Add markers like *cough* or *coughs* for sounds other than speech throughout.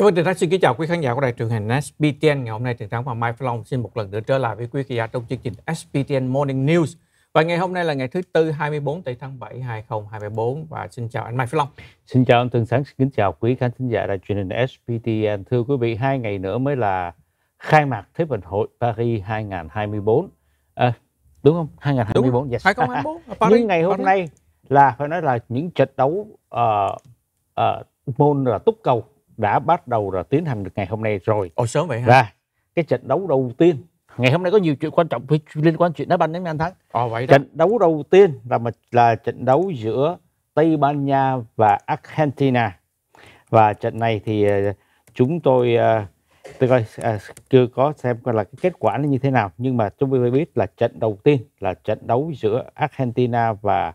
Dạ vâng, Trần Thắng xin kính chào quý khán giả của đài truyền hình SBTN. Ngày hôm nay Trần Thắng và Mai Phan Long xin một lần nữa trở lại với quý khán giả trong chương trình SBTN Morning News. Và ngày hôm nay là ngày thứ Tư 24 tây tháng 7 2024 và xin chào anh Mai Phan Long. Xin chào anh Trần Sáng, xin kính chào quý khán giả đài truyền hình SBTN. Thưa quý vị, hai ngày nữa mới là khai mạc Thế vận hội Paris 2024. À, đúng không? 2024. Đúng, yes. 2024 *laughs* Paris. Nhưng ngày hôm Paris. nay là phải nói là những trận đấu uh, uh, môn là túc cầu đã bắt đầu là tiến hành được ngày hôm nay rồi. Ồ sớm vậy hả? Và cái trận đấu đầu tiên ngày hôm nay có nhiều chuyện quan trọng liên quan chuyện đá banh đến anh thắng. Ồ vậy đó. Trận đấu đầu tiên là mà là trận đấu giữa Tây Ban Nha và Argentina và trận này thì ờ, chúng tôi ờ, tôi coi ờ, chưa có xem coi là cái kết quả nó như thế nào nhưng mà chúng tôi biết là trận đầu tiên là trận đấu giữa Argentina và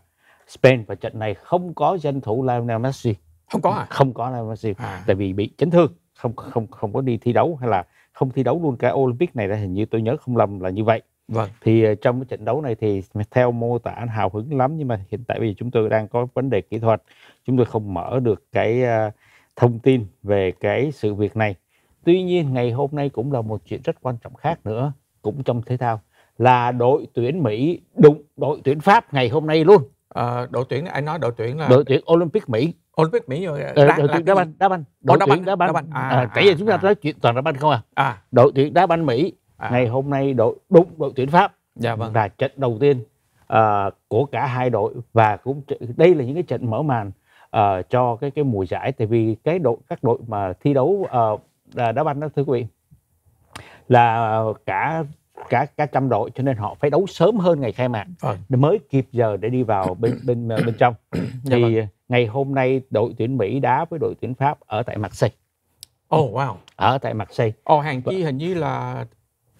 Spain và trận này không có danh thủ Lionel Messi không có à không có là Brazil à. tại vì bị chấn thương không không không có đi thi đấu hay là không thi đấu luôn cả Olympic này là hình như tôi nhớ không lầm là như vậy Vâng. Thì ờ, trong cái trận đấu này thì theo mô tả anh hào hứng lắm nhưng mà hiện tại vì chúng tôi đang có vấn đề kỹ thuật, chúng tôi không mở được cái ờ, thông tin về cái sự việc này. Tuy nhiên ngày hôm nay cũng là một chuyện rất quan trọng khác nữa, cũng trong thể thao là đội tuyển Mỹ đụng đội tuyển Pháp ngày hôm nay luôn. À, đội tuyển anh nói đội tuyển là đội tuyển Olympic Mỹ Olympic Mỹ rồi ờ, đá, đội tuyển đá banh đá banh đội tuyển đá banh à, nãy à, giờ à, chúng ta à. nói chuyện toàn đá banh không à, à. đội tuyển đá banh Mỹ à. ngày hôm nay đội đúng đội tuyển Pháp dạ, vâng. là trận đầu tiên uh, của cả hai đội và cũng đây là những cái trận mở màn uh, cho cái cái mùa giải tại vì cái đội các đội mà thi đấu uh, đá banh đó thưa quý vị là cả cả cả trăm đội cho nên họ phải đấu sớm hơn ngày khai mạc vâng. mới kịp giờ để đi vào bên bên bên trong dạ thì vâng ngày hôm nay đội tuyển Mỹ đá với đội tuyển Pháp ở tại Marseille. Oh wow. Ở tại Marseille. Ồ oh, hàng chi hình như là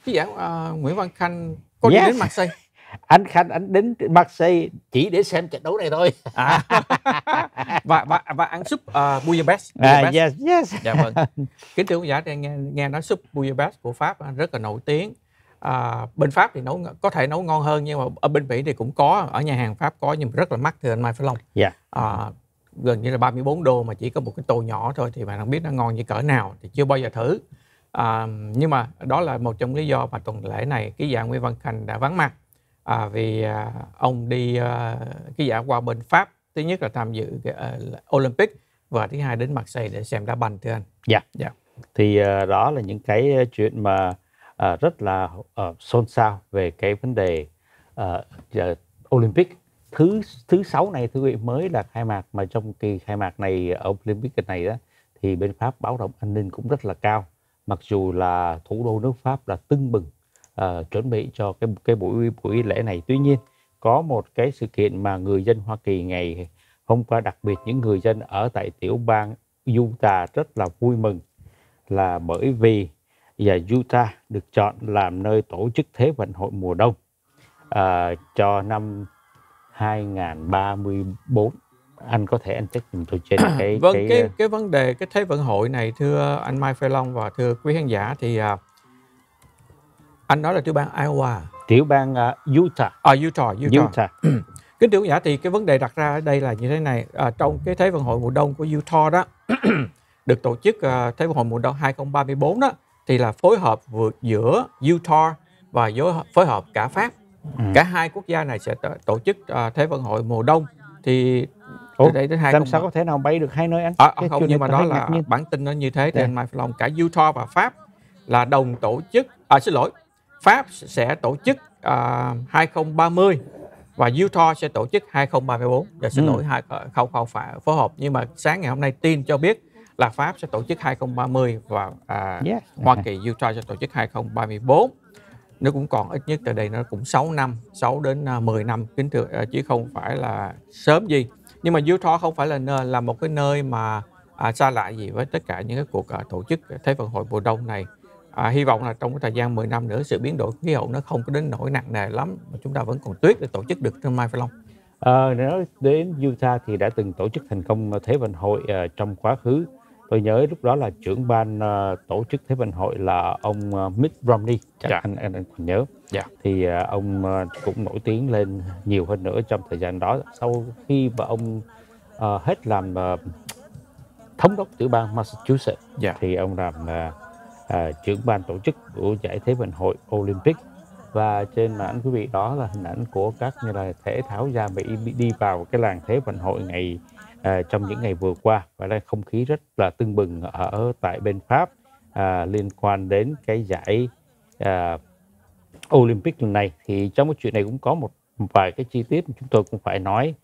cái giả uh, à, Nguyễn Văn Khanh có yes. đi đến Marseille *laughs* anh Khanh anh đến Marseille chỉ để xem trận đấu này thôi à. *laughs* và, và và ăn súp uh, bouillabaisse à, à yes yes dạ vâng *laughs* kính thưa quý giả nghe nghe nói súp bouillabaisse của Pháp à, rất là nổi tiếng à, bên Pháp thì nấu có thể nấu ngon hơn nhưng mà ở bên Mỹ thì cũng có ở nhà hàng Pháp có nhưng rất là mắc thưa anh Mai phải Long yeah. Dạ. à, gần như là 34 đô mà chỉ có một cái tô nhỏ thôi thì bạn không biết nó ngon như cỡ nào thì chưa bao giờ thử à, nhưng mà đó là một trong lý do mà tuần lễ này cái giả Nguyễn Văn Khanh đã vắng mặt à, vì à, ông đi à, cái giả qua bên Pháp thứ nhất là tham dự cái, à, Olympic và thứ hai đến Marseille để xem đá banh thưa anh. Dạ. Dạ. Thì à, đó là những cái chuyện mà à, rất là à, xôn xao về cái vấn đề à, Olympic thứ thứ sáu này thứ quý vị mới là khai mạc mà trong kỳ khai mạc này ở Olympic này đó thì bên Pháp báo động an ninh cũng rất là cao mặc dù là thủ đô nước Pháp là tưng bừng uh, chuẩn bị cho cái cái buổi buổi lễ này tuy nhiên có một cái sự kiện mà người dân Hoa Kỳ ngày hôm qua đặc biệt những người dân ở tại tiểu bang Utah rất là vui mừng là bởi vì và dạ, Utah được chọn làm nơi tổ chức Thế vận hội mùa đông uh, cho năm 2034 anh có thể anh check dùm tôi trên *coughs* cái vâng cái cái, ờ, cái vấn đề cái thế vận hội này thưa anh Mai Phê Long và thưa quý khán giả thì uh, anh nói là tiểu bang Iowa tiểu bang uh, Utah à Utah Utah, Utah. *coughs* kính thưa quý giả thì cái vấn đề đặt ra ở đây là như thế này à, trong cái thế vận hội mùa đông của Utah đó *coughs* được tổ chức uh, thế vận hội mùa đông 2034 đó thì là phối hợp vượt giữa Utah và phối hợp cả Pháp ừ. cả hai quốc gia này sẽ tổ chức uh, thế vận hội mùa đông thì Ủa, từ đây đến hai làm sao có thể nào bay được hai nơi anh à, ờ, cái ờ, không nhưng mà đó là bản tin nó như thế thì dạ. anh Mai lòng cả Utah và Pháp là đồng tổ chức à xin lỗi Pháp sẽ tổ chức uh, 2030 và Utah sẽ tổ chức 2034 và dạ, xin ừ. lỗi không không phải phối hợp nhưng mà sáng ngày hôm nay tin cho biết là Pháp sẽ tổ chức 2030 và uh, yes. Hoa Kỳ Utah sẽ tổ chức 2034 nó cũng còn ít nhất từ đây nó cũng 6 năm 6 đến 10 à, năm kính thưa à, chứ không phải là sớm gì nhưng mà Utah không phải là nơi là một cái nơi mà à, xa lạ gì với tất cả những cái cuộc à, tổ chức Thế vận hội mùa đông này à, hy vọng là trong cái thời gian 10 năm nữa sự biến đổi khí hậu nó không có đến nỗi nặng nề lắm mà chúng ta vẫn còn tuyết để tổ chức được trong Mai phải không? À, nói đến Utah thì đã từng tổ chức thành công Thế vận hội uh, trong quá khứ tôi nhớ lúc đó là trưởng ban uh, tổ chức thế vận hội là ông uh, ờ, Mitt Romney chắc dạ. anh, anh anh còn nhớ dạ. thì uh, ông uh, cũng nổi tiếng lên nhiều hơn nữa trong thời gian đó sau khi mà ông uh, hết làm uh, thống đốc tiểu bang Massachusetts dạ. thì ông làm uh, uh, trưởng ban tổ chức của giải thế vận hội Olympic và trên màn ảnh quý vị đó là hình ảnh của các như là thể thao gia Mỹ đi vào cái làng thế vận hội ngày à, trong ờ. những ngày vừa qua và là không khí rất là tưng bừng ở tại bên Pháp à, liên quan đến cái giải à, Olympic lần này thì trong cái chuyện này cũng có một vài cái chi tiết mà chúng tôi cũng phải nói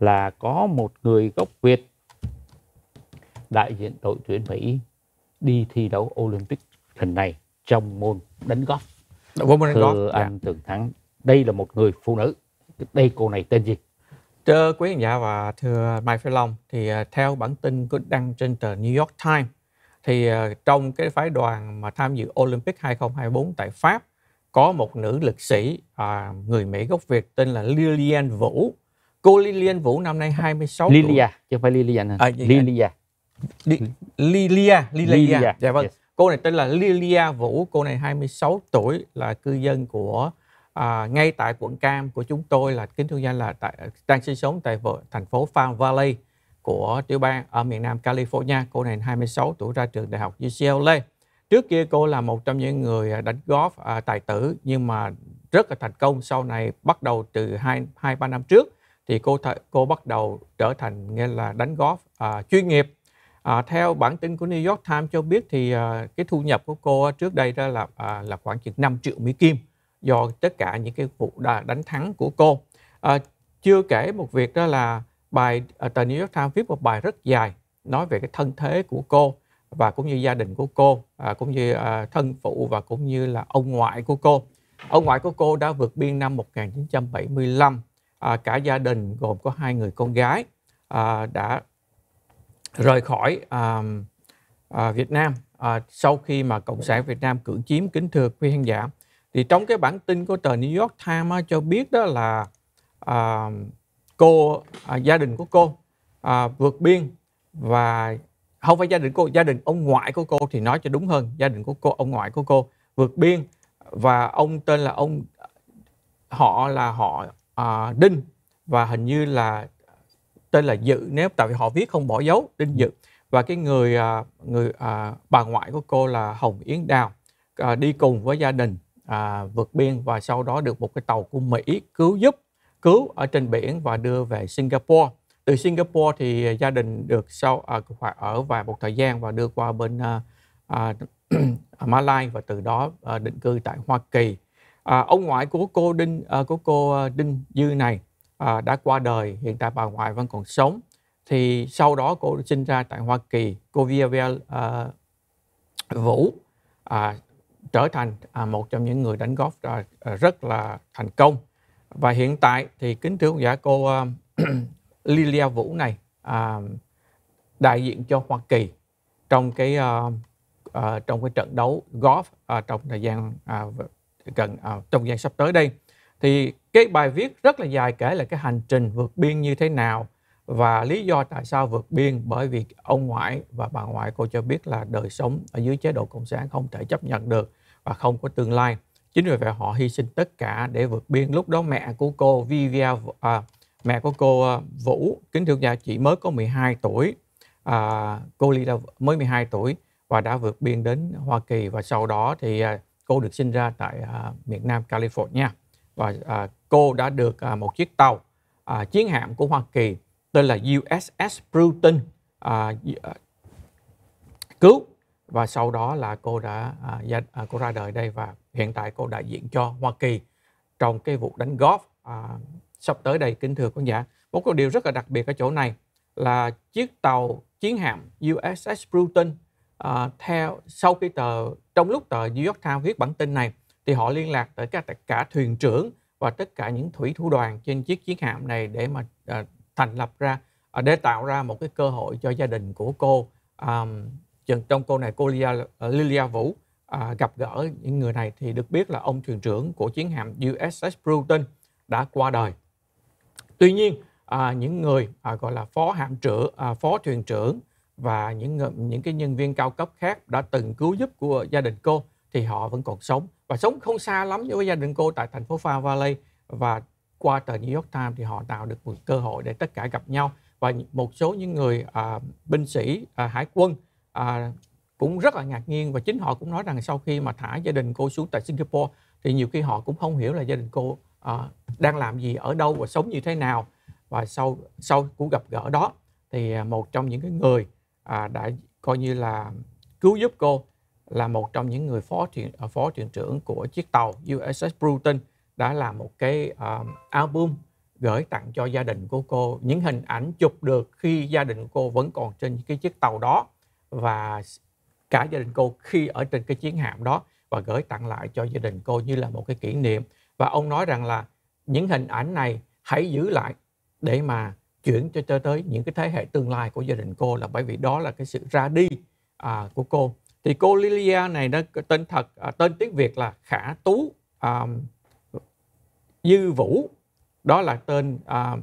là có một người gốc Việt đại diện đội tuyển Mỹ đi thi đấu Olympic lần này trong môn đánh golf. Môn đánh golf. Dạ. Anh yeah. Tường Thắng. Đây là một người phụ nữ. Đây cô này tên gì? Thưa quý khán giả và thưa Mai Phi Long, thì à, theo bản tin có đăng trên tờ New York Times, thì à, trong cái phái đoàn mà tham dự Olympic 2024 tại Pháp có một nữ lực sĩ à, người Mỹ gốc Việt tên là Lilian Vũ. Cô Lilian Vũ năm nay 26 tuổi. Lilia, chứ không phải Lilian. À, dạ, dạ. Lilia. Li, Lilia, Lilia. Lilia. Dạ vâng. Yes. Cô này tên là Lilia Vũ, cô này 26 tuổi là cư dân của à, ngay tại quận Cam của chúng tôi là kính thưa danh là tại, ờ, đang sinh sống tại thành phố Palm Valley của tiểu bang ở miền Nam California. Cô này 26 tuổi ra trường đại học UCLA. Trước kia cô là một trong những người à, đánh golf à, tài tử nhưng mà rất là thành công. Sau này bắt đầu từ 2 2 3 năm trước thì cô th- cô bắt đầu trở thành nghe là đánh golf à, chuyên nghiệp. À, theo bản tin của New York Times cho biết thì à, cái thu nhập của cô trước đây đó là à, là khoảng chừng 5 triệu Mỹ kim do tất cả những cái vụ đánh thắng của cô. À, chưa kể một việc đó là bài à, tờ New York Times viết một bài rất dài nói về cái thân thế của cô và cũng như gia đình của cô, à, cũng như à, thân phụ và cũng như là ông ngoại của cô. Ông ngoại của cô đã vượt biên năm 1975. À, cả gia đình gồm có hai người con gái à, đã rời khỏi à, à, Việt Nam à, sau khi mà Cộng sản Việt Nam cưỡng chiếm kính thừa quý khán giả thì trong cái bản tin của tờ New York Times cho biết đó là à, cô à, gia đình của cô à, vượt biên và không phải gia đình cô gia đình ông ngoại của cô thì nói cho đúng hơn gia đình của cô ông ngoại của cô vượt biên và ông tên là ông họ là họ à, đinh và hình như là tên là dự nếu tại vì họ viết không bỏ dấu đinh dự và cái người à, người à, bà ngoại của cô là hồng yến đào à, đi cùng với gia đình à, vượt biên và sau đó được một cái tàu của Mỹ cứu giúp cứu ở trên biển và đưa về Singapore từ Singapore thì gia đình được sau à, phải ở vài một thời gian và đưa qua bên à, à, *clears throat* Malai và từ đó à, định cư tại Hoa Kỳ à, ông ngoại của cô Đinh à, của cô à, Đinh Dư này à, đã qua đời hiện tại bà ngoại vẫn còn sống thì sau đó cô sinh ra tại Hoa Kỳ cô Via Via à, Vũ à, trở thành à, một trong những người đánh golf à, à, rất là thành công và hiện tại thì kính thưa giả cô *clears throat* Lilia Vũ này đại diện cho Hoa Kỳ trong cái trong cái trận đấu golf trong thời gian gần trong thời gian sắp tới đây thì cái bài viết rất là dài kể là cái hành trình vượt biên như thế nào và lý do tại sao vượt biên bởi vì ông ngoại và bà ngoại cô cho biết là đời sống ở dưới chế độ cộng sản không thể chấp nhận được và không có tương lai chính vì vậy họ hy sinh tất cả để vượt biên lúc đó mẹ của cô Vivia à, mẹ của cô à, Vũ kính thưa nhà chỉ mới có 12 tuổi à, cô Ly mới 12 tuổi và đã vượt biên đến Hoa Kỳ và sau đó thì à, cô được sinh ra tại à, miền Nam California và à, cô đã được à, một chiếc tàu à, chiến hạm của Hoa Kỳ tên là USS Bruton à, à, cứu và sau đó là cô đã à, à, cô ra đời đây và hiện tại cô đại diện cho Hoa Kỳ trong cái vụ đánh góp à, sắp tới đây kính thưa quý giả một cái điều rất là đặc biệt ở chỗ này là chiếc tàu chiến hạm USS Bruton à, theo sau khi tờ trong lúc tờ New York Times viết bản tin này thì họ liên lạc tới cả tất cả thuyền trưởng và tất cả những thủy thủ đoàn trên chiếc chiến hạm này để mà à, thành lập ra à, để tạo ra một cái cơ hội cho gia đình của cô um, trong cô này cô Lilia, à, Lilia Vũ à, gặp gỡ những người này thì được biết là ông thuyền trưởng của chiến hạm USS Bruton đã qua đời. Tuy nhiên à, những người à, gọi là phó hạm trưởng, à, phó thuyền trưởng và những những cái nhân viên cao cấp khác đã từng cứu giúp của gia đình cô thì họ vẫn còn sống và sống không xa lắm với gia đình cô tại thành phố Far Valley và qua tờ New York Times thì họ tạo được một cơ hội để tất cả gặp nhau và một số những người à, binh sĩ à, hải quân à, cũng rất là ngạc nhiên và chính họ cũng nói rằng sau khi mà thả gia đình cô xuống tại Singapore thì nhiều khi họ cũng không hiểu là gia đình cô à, đang làm gì ở đâu và sống như thế nào và sau sau cuộc gặp gỡ đó thì à, một trong những cái người à, đã coi như là cứu giúp cô là một trong những người phó thuyền phó thuyền trưởng của chiếc tàu USS Bruton đã làm một cái uh, album gửi tặng cho gia đình của cô những hình ảnh chụp được khi gia đình cô vẫn còn trên cái chiếc tàu đó và cả gia đình cô khi ở trên cái chiến hạm đó và gửi tặng lại cho gia đình cô như là một cái kỷ niệm và ông nói rằng là những hình ảnh này hãy giữ lại để mà chuyển cho cho tới những cái thế hệ tương lai của gia đình cô là bởi vì đó là cái sự ra đi à, của cô thì cô Lilia này nó tên thật à, tên tiếng Việt là Khả Tú à, Dư Vũ đó là tên à,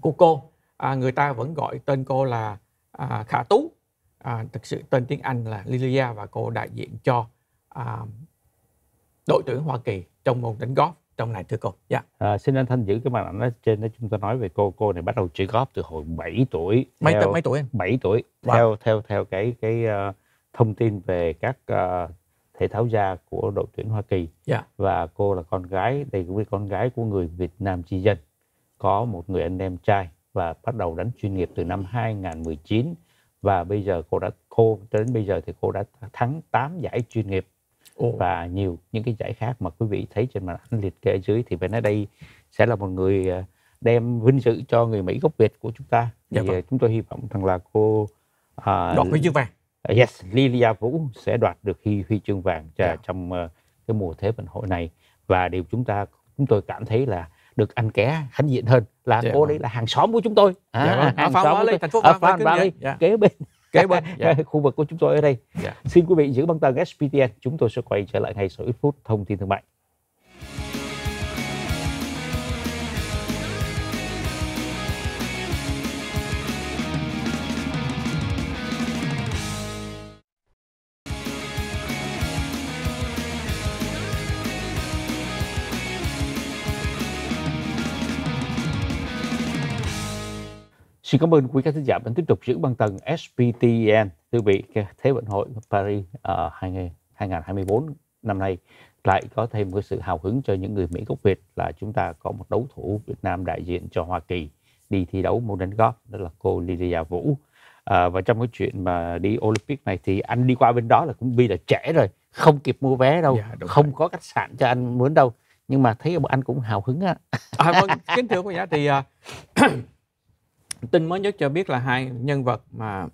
của cô à, người ta vẫn gọi tên cô là à, Khả Tú à, thực sự tên tiếng Anh là Lilia và cô đại diện cho à, đội tuyển Hoa Kỳ trong môn đánh golf trong này thưa cô. Dạ. Yeah. À, xin anh Thanh giữ cái màn ảnh đó trên đó chúng ta nói về cô cô này bắt đầu chơi golf từ hồi 7 tuổi. Mấy theo, mấy tuổi em? 7 tuổi. Wow. Theo theo theo cái cái uh, thông tin về các uh, thể thao gia của đội tuyển Hoa Kỳ yeah. Dạ. và cô là con gái đây cũng với con gái của người Việt Nam di dân có một người anh em trai và bắt đầu đánh chuyên nghiệp từ năm 2019 và bây giờ cô đã cô đến bây giờ thì cô đã thắng 8 giải chuyên nghiệp Ồ. và nhiều những cái giải khác mà quý vị thấy trên màn ảnh liệt kê dưới thì phải nói đây sẽ là một người à, đem vinh dự cho người Mỹ gốc Việt của chúng ta dạ thì vâng. À, chúng tôi hy vọng rằng là cô à, đoạt huy chương vàng yes Lilia Vũ sẽ đoạt được huy huy chương vàng yeah. Dạ. trong ờ, cái mùa thế vận hội này và điều chúng ta chúng tôi cảm thấy là được anh ké hãnh diện hơn là dạ, cô vâng. đấy là hàng xóm của chúng tôi dạ à, dạ, hàng à, xóm Valley, thành phố Phan Valley, Valley kế bên kế bên dạ. *laughs* khu vực của chúng tôi ở đây dạ. xin quý vị giữ băng tần SPTN chúng tôi sẽ quay trở lại ngay sau ít phút thông tin thương mại Xin cảm ơn quý khán giả vẫn tiếp tục giữ băng tầng SPTN thưa vị Thế vận hội Paris uh, à, 2024 năm nay lại có thêm một sự hào hứng cho những người Mỹ gốc Việt là chúng ta có một đấu thủ Việt Nam đại diện cho Hoa Kỳ đi thi đấu môn đánh golf đó là cô Lydia Vũ à, và trong cái chuyện mà đi Olympic này thì anh đi qua bên đó là cũng vì là trễ rồi không kịp mua vé đâu dạ, không rồi. có khách sạn cho anh muốn đâu nhưng mà thấy anh cũng hào hứng á à, vâng kính thưa quý vị thì uh, tin mới nhất cho biết là hai nhân vật mà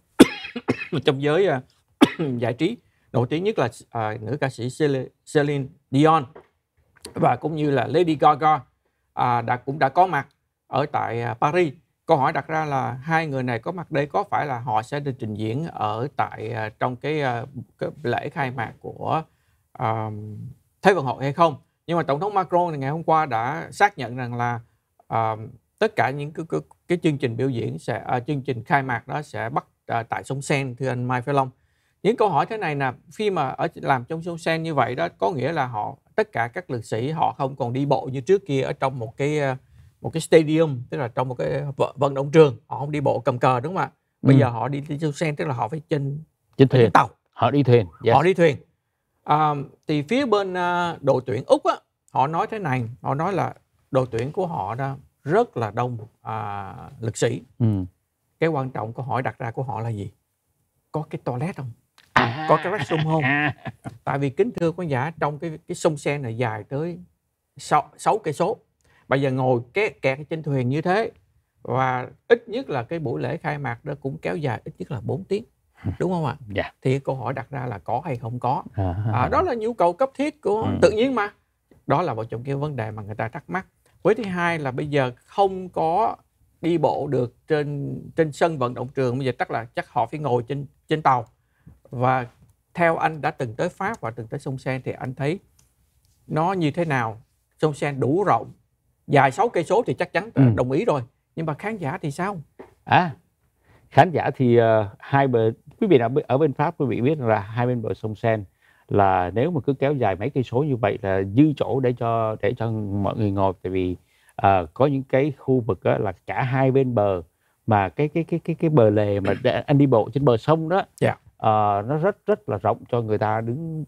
*coughs* trong giới à, *coughs* giải trí nổi tiếng nhất là à, nữ ca sĩ Celine Dion và cũng như là Lady Gaga à, đã cũng đã có mặt ở tại à, Paris. Câu hỏi đặt ra là hai người này có mặt đây có phải là họ sẽ được trình diễn ở tại à, trong cái, cái lễ khai mạc của à, Thế vận hội hay không? Nhưng mà tổng thống Macron ngày hôm qua đã xác nhận rằng là à, tất cả những cái, cái cái chương trình biểu diễn sẽ à, chương trình khai mạc đó sẽ bắt à, tại sông Sen thưa anh Mai Phi Long những câu hỏi thế này là khi mà ở làm trong sông Sen như vậy đó có nghĩa là họ tất cả các lực sĩ họ không còn đi bộ như trước kia ở trong một cái à, một cái stadium tức là trong một cái vận động trường họ không đi bộ cầm cờ đúng không ạ bây ừ. giờ họ đi trên sông Sen tức là họ phải trên trên thuyền tàu họ đi thuyền yes. họ đi thuyền à, thì phía bên à, đội tuyển úc á, họ nói thế này họ nói là đội tuyển của họ đó rất là đông à, lực sĩ ừ. cái quan trọng câu hỏi đặt ra của họ là gì có cái toilet không à. có cái restroom không à. tại vì kính thưa quý giả trong cái cái sông xe này dài tới 6 cây số bây giờ ngồi kẹt kẹt trên thuyền như thế và ít nhất là cái buổi lễ khai mạc đó cũng kéo dài ít nhất là 4 tiếng đúng không ạ Dạ. thì câu hỏi đặt ra là có hay không có à. à, đó là nhu cầu cấp thiết của ừ. tự nhiên mà đó là một trong cái vấn đề mà người ta thắc mắc với thứ hai là bây giờ không có đi bộ được trên trên sân vận động trường bây giờ chắc là chắc họ phải ngồi trên trên tàu và theo anh đã từng tới Pháp và từng tới sông Sen thì anh thấy nó như thế nào sông Sen đủ rộng dài 6 cây số thì chắc chắn ừ. đồng ý rồi nhưng mà khán giả thì sao à khán giả thì uh, hai bờ quý vị nào ở bên Pháp quý vị biết là hai bên bờ sông Sen là nếu mà cứ kéo dài mấy cây số như vậy là dư chỗ để cho để cho mọi người ngồi tại vì uh, có những cái khu vực đó là cả hai bên bờ mà cái cái cái cái cái bờ lề mà anh đi bộ trên bờ sông đó yeah. Dạ. uh, ờ, nó rất rất là rộng cho người ta đứng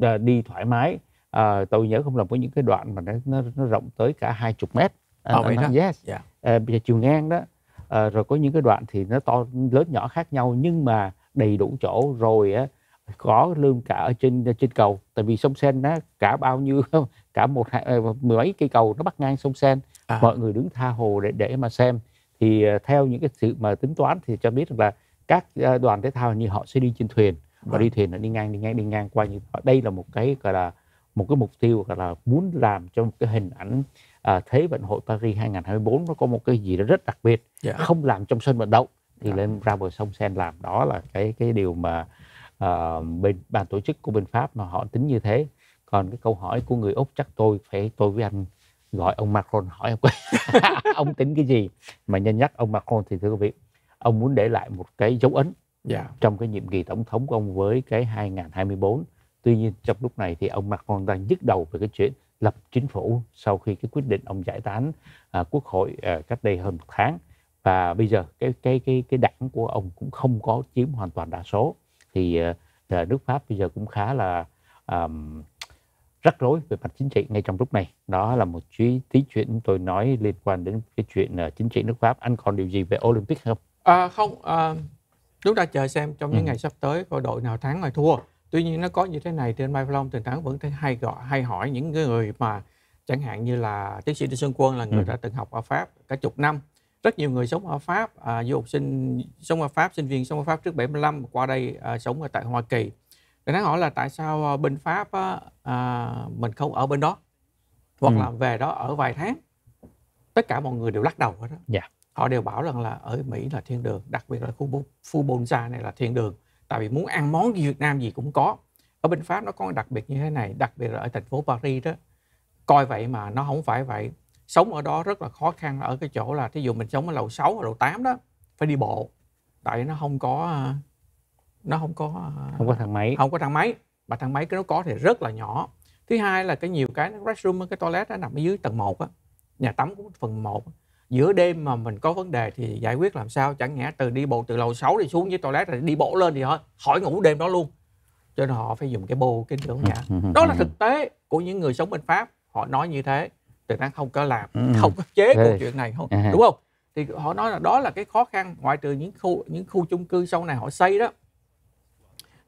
ờ, đi thoải mái uh, tôi nhớ không lầm có những cái đoạn mà nó nó, nó rộng tới cả hai chục mét yes yeah. Dạ. uh, chiều ngang đó uh, rồi có những cái đoạn thì nó to lớn nhỏ khác nhau nhưng mà đầy đủ chỗ rồi á có lương cả ở trên trên cầu tại vì sông sen nó cả bao nhiêu *laughs* cả một ờ, mười mấy cây cầu nó bắt ngang sông sen à. mọi người đứng tha hồ để để mà xem thì ờ, theo những cái sự mà tính toán thì cho biết rằng là các ờ, đoàn thể thao như họ sẽ đi trên thuyền và đi vâng. thuyền là đi ngang đi ngang đi ngang qua như đây là một cái gọi là một cái mục tiêu gọi là muốn làm cho một cái hình ảnh à, thế vận hội Paris 2024 nó có một cái gì đó rất đặc biệt yeah. Dạ. không làm trong sân vận động thì yeah. Dạ. lên ra bờ sông sen làm đó là cái cái điều mà Ờ, bên ban tổ chức của bên Pháp mà họ tính như thế còn cái câu hỏi của người Úc chắc tôi phải tôi với anh gọi ông Macron hỏi ông *laughs* ông tính cái gì mà nhân nhắc ông Macron thì thưa quý vị ông muốn để lại một cái dấu ấn yeah. Dạ. trong cái nhiệm kỳ tổng thống của ông với cái 2024 tuy nhiên trong lúc này thì ông Macron đang nhức đầu về cái chuyện lập chính phủ sau khi cái quyết định ông giải tán à, quốc hội à, cách đây hơn một tháng và bây giờ cái cái cái cái đảng của ông cũng không có chiếm hoàn toàn đa số thì uh, nước Pháp bây giờ cũng khá là um, rắc rối về mặt chính trị ngay trong lúc này. Đó là một chí tí chuyện tôi nói liên quan đến cái chuyện uh, chính trị nước Pháp. Anh còn điều gì về Olympic không? À, không, à, chúng ta chờ xem trong những ừ. ngày sắp tới coi đội nào thắng ngoài thua. Tuy nhiên nó có như thế này trên Mai Long Tình Thắng vẫn thấy hay gọi hay hỏi những người mà chẳng hạn như là tiến sĩ Đinh Xuân Quân là người ừ. đã từng học ở Pháp cả chục năm rất nhiều người sống ở Pháp, à, du học sinh sống ở Pháp, sinh viên sống ở Pháp trước 75 qua đây à, sống ở tại Hoa Kỳ. Thì nó hỏi là tại sao à, bên Pháp á, à, mình không ở bên đó hoặc ừ. là về đó ở vài tháng. Tất cả mọi người đều lắc đầu hết đó. Yeah. Dạ. Họ đều bảo rằng là ở Mỹ là thiên đường, đặc biệt là khu khu Bonza này là thiên đường. Tại vì muốn ăn món gì Việt Nam gì cũng có. Ở bên Pháp nó có đặc biệt như thế này, đặc biệt là ở thành phố Paris đó. Coi vậy mà nó không phải vậy sống ở đó rất là khó khăn ở cái chỗ là thí dụ mình sống ở lầu 6 lầu 8 đó phải đi bộ tại nó không có ờ, nó không có ờ, không có thang máy không có thang máy mà thang máy cái nó có thì rất là nhỏ thứ hai là cái nhiều cái restroom cái toilet nó nằm ở dưới tầng 1 á nhà tắm cũng phần 1 giữa đêm mà mình có vấn đề thì giải quyết làm sao chẳng nhẽ từ đi bộ từ lầu 6 đi xuống dưới toilet rồi đi bộ lên thì thôi khỏi ngủ đêm đó luôn cho nên họ phải dùng cái bô cái đường nhà *laughs* đó là thực tế của những người sống bên pháp họ nói như thế thì Nam không có làm, ừ. không có chế câu chuyện này không, à. đúng không? Thì họ nói là đó là cái khó khăn ngoại trừ những khu những khu chung cư sau này họ xây đó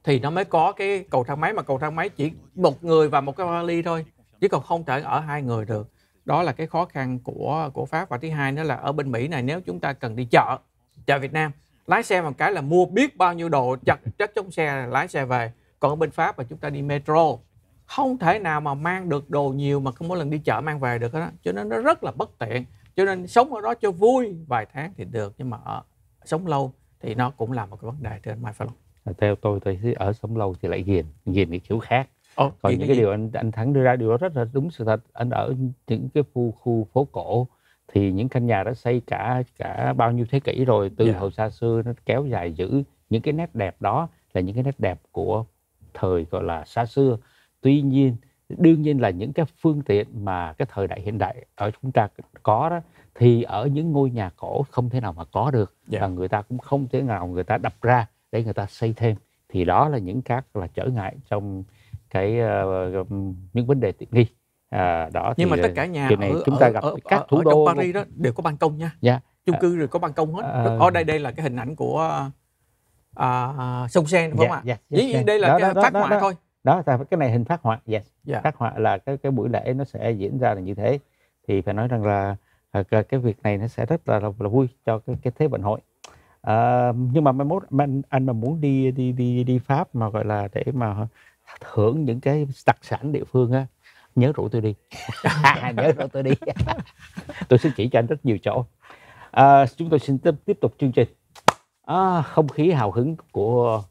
thì nó mới có cái cầu thang máy mà cầu thang máy chỉ một người và một cái vali thôi chứ còn không thể ở hai người được đó là cái khó khăn của của pháp và thứ hai nữa là ở bên mỹ này nếu chúng ta cần đi chợ chợ việt nam lái xe một cái là mua biết bao nhiêu đồ chặt chất trong xe lái xe về còn ở bên pháp là chúng ta đi metro không thể nào mà mang được đồ nhiều mà cứ mỗi lần đi chợ mang về được đó cho nên nó rất là bất tiện cho nên sống ở đó cho vui vài tháng thì được nhưng mà ở, sống lâu thì nó cũng là một cái vấn đề trên mai phải không à, theo tôi thì ở sống lâu thì lại ghiền ghiền cái kiểu khác Ồ, còn những cái, cái điều anh anh thắng đưa ra điều đó rất là đúng sự thật anh ở những cái khu khu phố cổ thì những căn nhà đã xây cả cả bao nhiêu thế kỷ rồi từ yeah. Dạ. hồi xa xưa nó kéo dài giữ những cái nét đẹp đó là những cái nét đẹp của thời gọi là xa xưa tuy nhiên đương nhiên là những cái phương tiện mà cái thời đại hiện đại ở chúng ta có đó thì ở những ngôi nhà cổ không thể nào mà có được yeah. Dạ. và người ta cũng không thể nào người ta đập ra để người ta xây thêm thì đó là những các là trở ngại trong cái uh, những vấn đề tiện nghi à, đó nhưng mà tất ờ, cả nhà này ở, chúng ta gặp ở, ở, các thủ ở, ở đô Paris đó đều có ban công nha yeah. Dạ. chung cư rồi có ban công hết à, ở đây đây là cái hình ảnh của à, à, sông sen đúng yeah, dạ, không ạ yeah, yeah, dĩ nhiên đây là đó, cái đó, phát ngoại đó. thôi đó cái này hình phát họa yes yeah. Dạ. phát họa là cái cái buổi lễ nó sẽ diễn ra là như thế thì phải nói rằng là à, cái, cái việc này nó sẽ rất là là, là vui cho cái cái thế vận hội à, nhưng mà mai mốt anh anh mà muốn đi đi đi đi pháp mà gọi là để mà thưởng những cái đặc sản địa phương á nhớ rủ tôi đi *laughs* nhớ rủ tôi đi *laughs* tôi sẽ chỉ cho anh rất nhiều chỗ à, chúng tôi xin tiếp tục chương trình à, không khí hào hứng của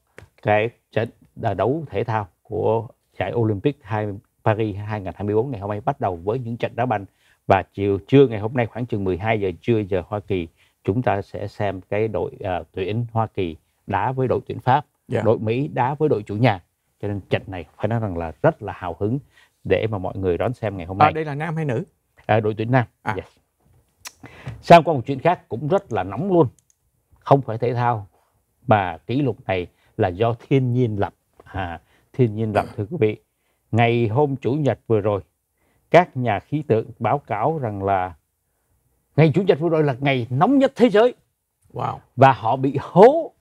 cái trận à, đấu thể thao của giải Olympic 2, Paris 2024 ngày hôm nay bắt đầu với những trận đá banh và chiều trưa ngày hôm nay khoảng chừng 12 giờ trưa giờ Hoa Kỳ chúng ta sẽ xem cái đội uh, tuyển Hoa Kỳ đá với đội tuyển Pháp, yeah. Dạ. đội Mỹ đá với đội chủ nhà. Cho nên trận này phải nói rằng là rất là hào hứng để mà mọi người đón xem ngày hôm à, nay. À, đây là nam hay nữ? À, đội tuyển nam. À. Yes. Sang qua một chuyện khác cũng rất là nóng luôn, không phải thể thao mà kỷ lục này là do thiên nhiên lập. À, thiên nhiên lạnh thưa quý vị. Ngày hôm Chủ nhật vừa rồi, các nhà khí tượng báo cáo rằng là ngày Chủ nhật vừa rồi là ngày nóng nhất thế giới. Wow. Và họ bị hố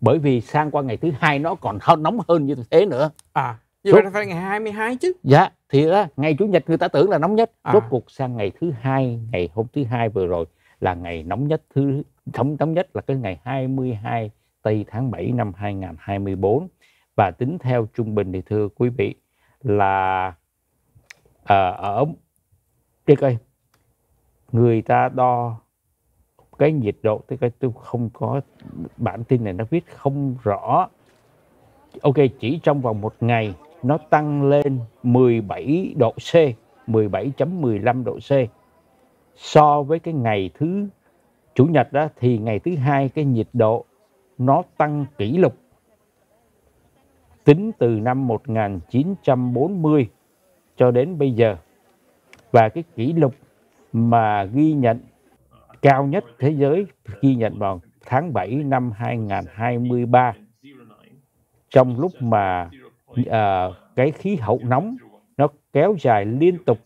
bởi vì sang qua ngày thứ hai nó còn nóng hơn như thế nữa. À, như vậy phải ngày 22 chứ. Dạ, thì đó, ngày Chủ nhật người ta tưởng là nóng nhất. À. Rốt cuộc sang ngày thứ hai, ngày hôm thứ hai vừa rồi là ngày nóng nhất thứ nóng nóng nhất là cái ngày 22 tây tháng 7 năm 2024 và tính theo trung bình thì thưa quý vị là uh, ở cái coi người ta đo cái nhiệt độ tôi coi tôi không có bản tin này nó viết không rõ ok chỉ trong vòng một ngày nó tăng lên 17 độ C 17.15 độ C so với cái ngày thứ chủ nhật đó thì ngày thứ hai cái nhiệt độ nó tăng kỷ lục tính từ năm 1940 cho đến bây giờ và cái kỷ lục mà ghi nhận cao nhất thế giới ghi nhận vào tháng 7 năm 2023 trong lúc mà uh, cái khí hậu nóng nó kéo dài liên tục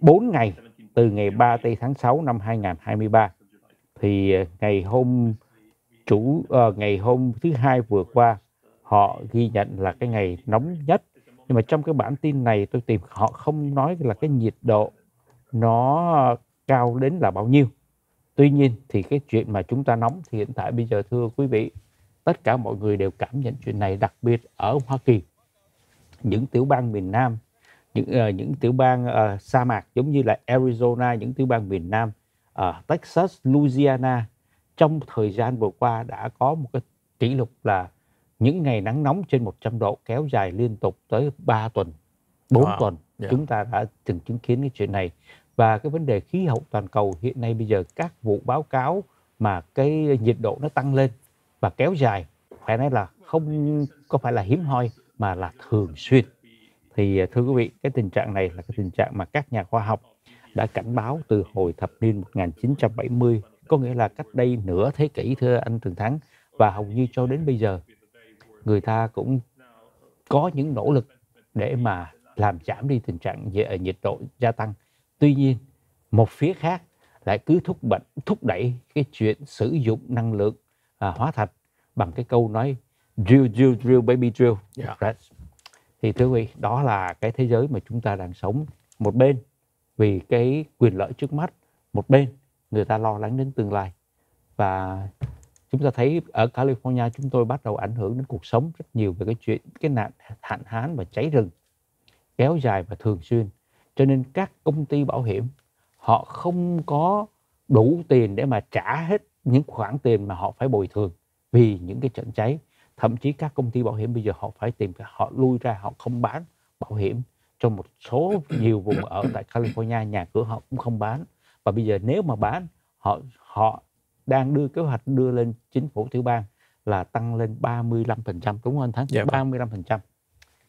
4 ngày từ ngày 3 tây tháng 6 năm 2023 thì ngày hôm chủ uh, ngày hôm thứ hai vừa qua họ ghi nhận là cái ngày nóng nhất nhưng mà trong cái bản tin này tôi tìm họ không nói là cái nhiệt độ nó cao đến là bao nhiêu tuy nhiên thì cái chuyện mà chúng ta nóng thì hiện tại bây giờ thưa quý vị tất cả mọi người đều cảm nhận chuyện này đặc biệt ở Hoa Kỳ những tiểu bang miền Nam những uh, những tiểu bang uh, sa mạc giống như là Arizona những tiểu bang miền Nam uh, Texas Louisiana trong thời gian vừa qua đã có một cái kỷ lục là những ngày nắng nóng trên 100 độ kéo dài liên tục tới 3 tuần, 4 wow. tuần. Yeah. Chúng ta đã từng chứng kiến cái chuyện này. Và cái vấn đề khí hậu toàn cầu hiện nay bây giờ các vụ báo cáo mà cái nhiệt độ nó tăng lên và kéo dài phải nói là không có phải là hiếm hoi mà là thường xuyên. Thì à, thưa quý vị, cái tình trạng này là cái tình trạng mà các nhà khoa học đã cảnh báo từ hồi thập niên 1970, có nghĩa là cách đây nửa thế kỷ thưa anh Thường Thắng và hầu như cho đến bây giờ người ta cũng có những nỗ lực để mà làm giảm đi tình trạng ờ, nhiệt độ gia tăng. Tuy nhiên, một phía khác lại cứ thúc bệnh thúc đẩy cái chuyện sử dụng năng lượng à, hóa thạch bằng cái câu nói drill drill drill baby drill. Yeah. Dạ. Right. Thì thưa quý vị, đó là cái thế giới mà chúng ta đang sống. Một bên vì cái quyền lợi trước mắt, một bên người ta lo lắng đến tương lai và chúng ta thấy ở California chúng tôi bắt đầu ảnh hưởng đến cuộc sống rất nhiều về cái chuyện cái nạn hạn hán và cháy rừng kéo dài và thường xuyên cho nên các công ty bảo hiểm họ không có đủ tiền để mà trả hết những khoản tiền mà họ phải bồi thường vì những cái trận cháy thậm chí các công ty bảo hiểm bây giờ họ phải tìm họ lui ra họ không bán bảo hiểm cho một số nhiều vùng ở tại California nhà cửa họ cũng không bán và bây giờ nếu mà bán họ họ đang đưa kế hoạch đưa lên chính phủ tiểu bang là tăng lên 35% đúng không anh Thắng? Dạ, 35%. Vâng.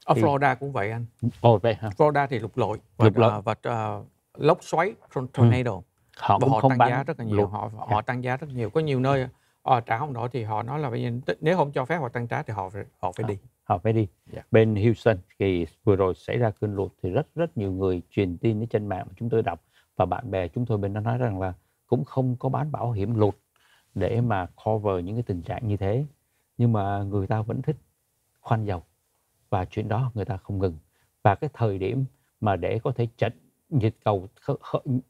Ở Florida cũng vậy anh. Ồ vậy hả? Florida thì lục lội và, lục lội. À, và uh, lốc xoáy tornado. Ừ. Họ và họ tăng giá rất là nhiều, lục. họ họ dạ. tăng giá rất nhiều. Có nhiều nơi ờ, trả không nổi thì họ nói là bây giờ nếu không cho phép họ tăng giá thì họ họ phải đi. Họ phải đi. Yeah. Dạ. Bên Houston thì vừa rồi xảy ra cơn lụt thì rất rất nhiều người truyền tin ở trên mạng mà chúng tôi đọc và bạn bè chúng tôi bên đó nói rằng là cũng không có bán bảo hiểm lụt để mà cover những cái tình trạng như thế nhưng mà người ta vẫn thích khoan dầu và chuyện đó người ta không ngừng và cái thời điểm mà để có thể chặn nhiệt cầu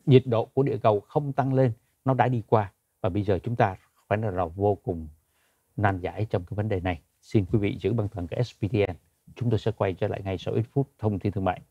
nhiệt độ của địa cầu không tăng lên nó đã đi qua và bây giờ chúng ta phải là vô cùng nan giải trong cái vấn đề này xin quý vị giữ bằng thần cái SPTN chúng tôi sẽ quay trở lại ngay sau ít phút thông tin thương mại